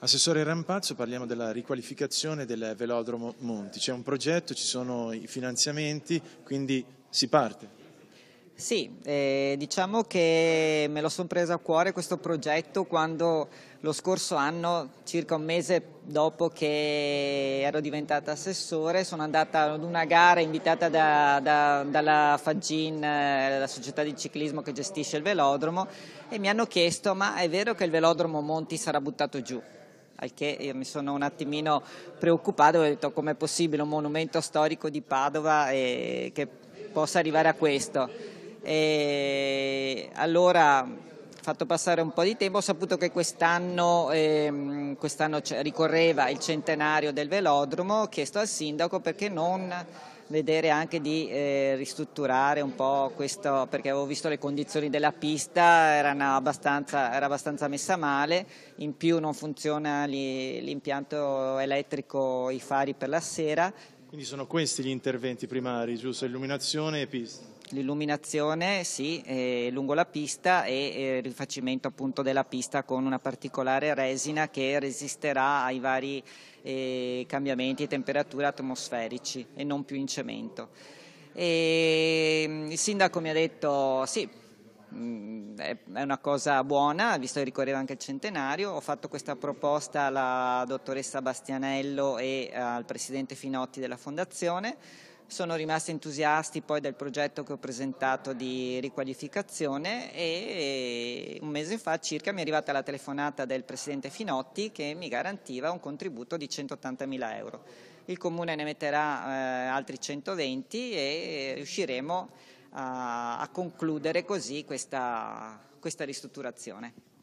Assessore Rampazzo, parliamo della riqualificazione del velodromo Monti. C'è un progetto, ci sono i finanziamenti, quindi si parte. Sì, eh, diciamo che me lo sono preso a cuore questo progetto quando lo scorso anno, circa un mese dopo che ero diventata assessore, sono andata ad una gara invitata da, da, dalla Fagin, eh, la società di ciclismo che gestisce il velodromo, e mi hanno chiesto ma è vero che il velodromo Monti sarà buttato giù? al che io mi sono un attimino preoccupato, ho detto com'è possibile un monumento storico di Padova eh, che possa arrivare a questo. E allora fatto passare un po' di tempo, ho saputo che quest'anno, ehm, quest'anno ricorreva il centenario del velodromo, ho chiesto al sindaco perché non vedere anche di eh, ristrutturare un po' questo, perché avevo visto le condizioni della pista, abbastanza, era abbastanza messa male, in più non funziona l'impianto elettrico, i fari per la sera, quindi sono questi gli interventi primari, giusto? Illuminazione e pista. L'illuminazione, sì, lungo la pista e il rifacimento appunto della pista con una particolare resina che resisterà ai vari eh, cambiamenti di temperatura atmosferici e non più in cemento. E, ehm, il sindaco mi ha detto sì, mm, è una cosa buona, visto che ricorreva anche il centenario, ho fatto questa proposta alla dottoressa Bastianello e eh, al presidente Finotti della Fondazione. Sono rimasti entusiasti poi del progetto che ho presentato di riqualificazione e un mese fa circa mi è arrivata la telefonata del presidente Finotti che mi garantiva un contributo di 180.000 euro. Il comune ne metterà eh, altri 120 e riusciremo a a, concludere così questa, questa ristrutturazione.